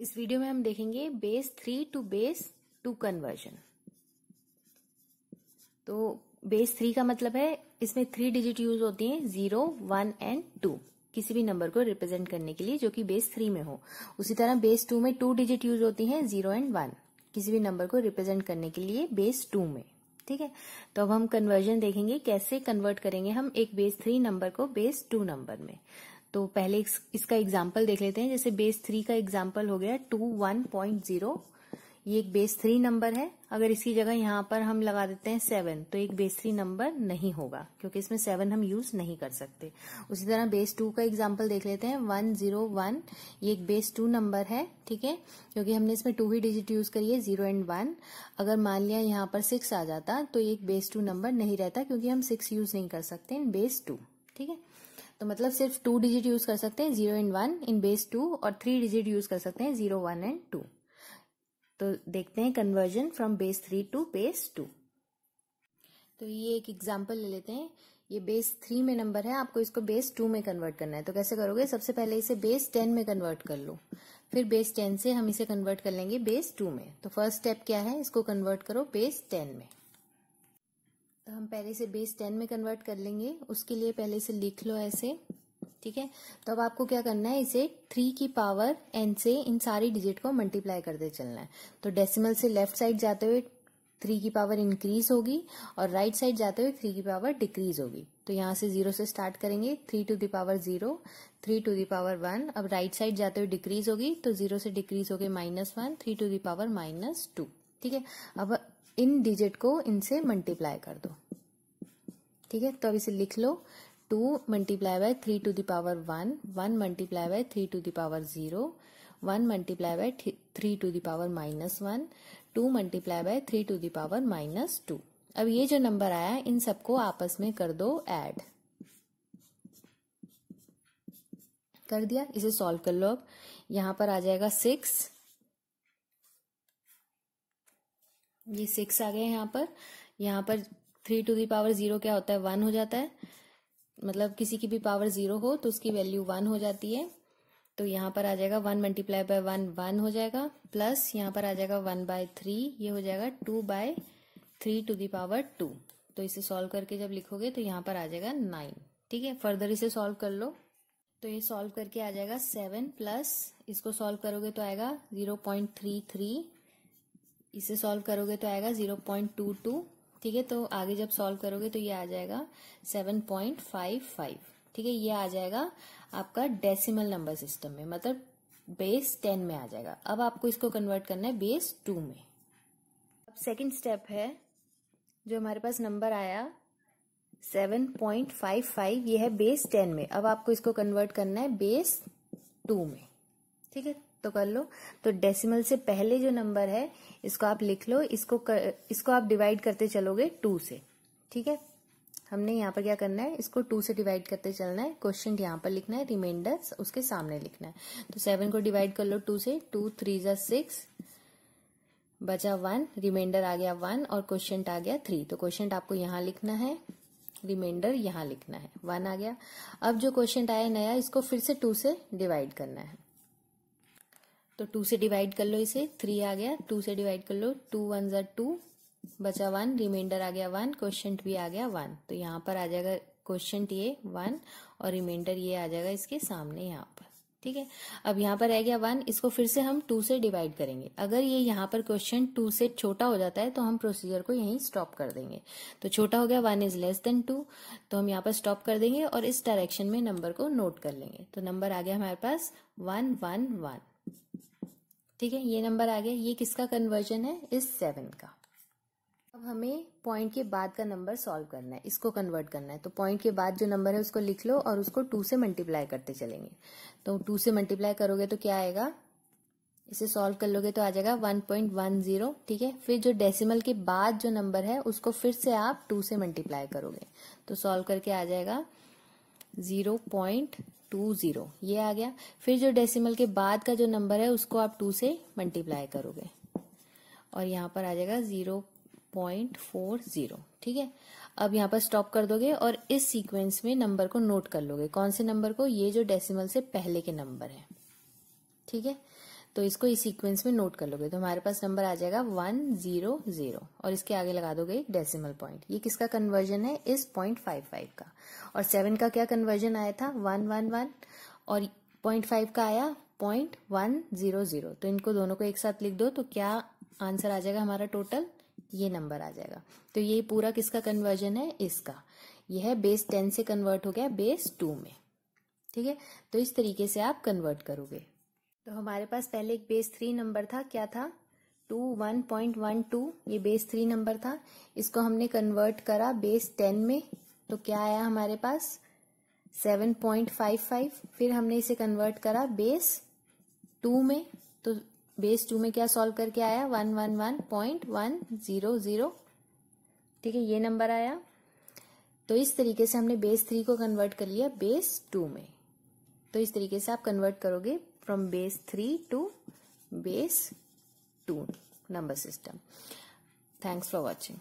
इस वीडियो में हम देखेंगे base three to base two conversion तो बेस थ्री का मतलब है इसमें थ्री डिजिट यूज होती हैं जीरो वन एंड टू किसी भी नंबर को रिप्रेजेंट करने के लिए जो कि बेस थ्री में हो उसी तरह बेस टू में टू डिजिट यूज होती हैं जीरो एंड वन किसी भी नंबर को रिप्रेजेंट करने के लिए बेस टू में ठीक है तो अब हम कन्वर्जन देखेंगे कैसे कन्वर्ट करेंगे हम एक बेस थ्री नंबर को बेस टू नंबर में तो पहले इसका एग्जाम्पल देख लेते हैं जैसे बेस थ्री का एग्जाम्पल हो गया टू वन पॉइंट जीरो ये एक बेस थ्री नंबर है अगर इसकी जगह यहां पर हम लगा देते हैं सेवन तो एक बेस थ्री नंबर नहीं होगा क्योंकि इसमें सेवन हम यूज नहीं कर सकते उसी तरह बेस टू का एग्जाम्पल देख लेते हैं वन जीरो वन ये एक बेस टू नंबर है ठीक है क्योंकि हमने इसमें टू ही डिजिट यूज करी है जीरो एंड वन अगर मान लिया यहां पर सिक्स आ जाता तो एक बेस टू नंबर नहीं रहता क्योंकि हम सिक्स यूज नहीं कर सकते इन बेस टू ठीक है तो मतलब सिर्फ टू डिजिट यूज कर सकते हैं zero and one in base two और थ्री डिजिट यूज कर सकते हैं जीरो वन एंड टू तो देखते हैं conversion from base three to base two तो ये एक एग्जाम्पल ले लेते हैं ये बेस थ्री में नंबर है आपको इसको बेस टू में कन्वर्ट करना है तो कैसे करोगे सबसे पहले इसे बेस टेन में कन्वर्ट कर लो फिर बेस टेन से हम इसे कन्वर्ट कर लेंगे बेस टू में तो फर्स्ट स्टेप क्या है इसको कन्वर्ट करो बेस टेन में तो हम पहले से बेस टेन में कन्वर्ट कर लेंगे उसके लिए पहले से लिख लो ऐसे ठीक है तो अब आपको क्या करना है इसे थ्री की पावर एन से इन सारी डिजिट को मल्टीप्लाई करते चलना है तो डेसिमल से लेफ्ट साइड जाते हुए थ्री की पावर इंक्रीज होगी और राइट right साइड जाते हुए थ्री की पावर डिक्रीज होगी तो यहां से जीरो से स्टार्ट करेंगे three to the power zero three to the power one अब राइट right साइड जाते हुए डिक्रीज होगी तो जीरो से डिक्रीज होगी minus one three to the power minus two ठीक है अब इन डिजिट को इनसे मल्टीप्लाई कर दो ठीक है तो अब इसे लिख लो two multiply by three to the power one one multiply by three to the power zero one multiply by three to the power minus one two multiply by three to the power minus two अब ये जो नंबर आया इन सबको आपस में कर दो add कर दिया इसे सॉल्व कर लो अब यहां पर आ जाएगा सिक्स ये सिक्स आ गए यहाँ पर यहाँ पर three to the power zero क्या होता है वन हो जाता है मतलब किसी की भी पावर जीरो हो तो उसकी वैल्यू वन हो जाती है तो यहाँ पर आ जाएगा one multiply by one one हो जाएगा प्लस यहाँ पर आ जाएगा वन बाय थ्री ये हो जाएगा two by three to the power two तो इसे सॉल्व करके जब लिखोगे तो यहाँ पर आ जाएगा नाइन ठीक है फर्दर इसे सॉल्व कर लो तो ये सॉल्व करके आ जाएगा सेवन प्लस इसको सॉल्व करोगे तो आएगा जीरो पॉइंट थ्री थ्री इसे सॉल्व करोगे तो आएगा जीरो पॉइंट टू टू ठीक है तो आगे जब सॉल्व करोगे तो ये आ जाएगा सेवन पॉइंट फाइव फाइव ठीक है ये आ जाएगा आपका डेसिमल नंबर सिस्टम में मतलब बेस टेन में आ जाएगा अब आपको इसको कन्वर्ट करना है बेस टू में अब सेकंड स्टेप है जो हमारे पास नंबर आया सेवन पॉइंट फाइव फाइव ये है बेस टेन में अब आपको इसको कन्वर्ट करना है बेस टू में ठीक है तो कर लो तो डेसिमल से पहले जो नंबर है इसको आप लिख लो इसको कर, इसको आप डिवाइड करते चलोगे टू से ठीक है हमने यहाँ पर क्या करना है इसको टू से डिवाइड करते चलना है क्वेश्चन यहाँ पर लिखना है रिमाइंडर उसके सामने लिखना है तो सेवन को डिवाइड कर लो टू से टू थ्री जा सिक्स बचा वन रिमाइंडर आ गया वन और क्वेश्चन आ गया थ्री तो क्वेश्चन आपको यहाँ लिखना है रिमाइंडर यहाँ लिखना है वन आ गया अब जो क्वेश्चन आया नया इसको फिर से टू से डिवाइड करना है तो टू से डिवाइड कर लो इसे थ्री आ गया टू से डिवाइड कर लो टू वन जर टू बचा वन रिमाइंडर आ गया वन क्वेश्चन भी आ गया वन तो यहाँ पर आ जाएगा क्वेश्चन ये वन और रिमाइंडर ये आ जाएगा इसके सामने यहाँ पर ठीक है अब यहाँ पर रह गया वन इसको फिर से हम टू से डिवाइड करेंगे अगर ये यहाँ पर क्वेश्चन टू से छोटा हो जाता है तो हम प्रोसीजर को यहीं स्टॉप कर देंगे तो छोटा हो गया one is less than two तो हम यहाँ पर स्टॉप कर देंगे और इस डायरेक्शन में नंबर को नोट कर लेंगे तो नंबर आ गया हमारे पास वन वन वन ठीक है ये नंबर आ गया ये किसका कन्वर्जन है इस सेवन का अब हमें पॉइंट के बाद का नंबर सॉल्व करना है इसको कन्वर्ट करना है तो पॉइंट के बाद जो नंबर है उसको लिख लो और उसको टू से मल्टीप्लाई करते चलेंगे तो टू से मल्टीप्लाई करोगे तो क्या आएगा इसे सॉल्व कर लोगे तो आ जाएगा वन पॉइंट वन जीरो ठीक है फिर जो डेसिमल के बाद जो नंबर है उसको फिर से आप टू से मल्टीप्लाई करोगे तो सॉल्व करके आ जाएगा ज़ीरो पॉइंट टू ज़ीरो ये आ गया फिर जो डेसिमल के बाद का जो नंबर है उसको आप टू से मल्टीप्लाई करोगे और यहाँ पर आ जाएगा ज़ीरो पॉइंट फोर ज़ीरो ठीक है अब यहाँ पर स्टॉप कर दोगे और इस सीक्वेंस में नंबर को नोट कर लोगे कौन से नंबर को ये जो डेसिमल से पहले के नंबर है ठीक है तो इसको इस सीक्वेंस में नोट कर लोगे तो हमारे पास नंबर आ जाएगा वन जीरो जीरो और इसके आगे लगा दोगे एक डेसिमल पॉइंट ये किसका कन्वर्जन है इस पॉइंट फाइव फाइव का और सेवन का क्या कन्वर्जन आया था वन वन वन और पॉइंट फाइव का आया पॉइंट वन जीरो जीरो तो इनको दोनों को एक साथ लिख दो तो क्या आंसर आ जाएगा हमारा टोटल ये नंबर आ जाएगा तो ये पूरा किसका कन्वर्जन है इसका यह है बेस टेन से कन्वर्ट हो गया बेस टू में ठीक है तो इस तरीके से आप कन्वर्ट करोगे तो हमारे पास पहले एक बेस थ्री नंबर था क्या था two one point one two ये बेस थ्री नंबर था इसको हमने कन्वर्ट करा बेस टेन में तो क्या आया हमारे पास सेवन पॉइंट फाइव फाइव फिर हमने इसे कन्वर्ट करा बेस टू में तो बेस टू में क्या सॉल्व करके आया one one one point one zero zero ठीक है ये नंबर आया तो इस तरीके से हमने बेस थ्री को कन्वर्ट कर लिया बेस टू में तो इस तरीके से आप कन्वर्ट करोगे from base 3 to base 2 number system. Thanks for watching.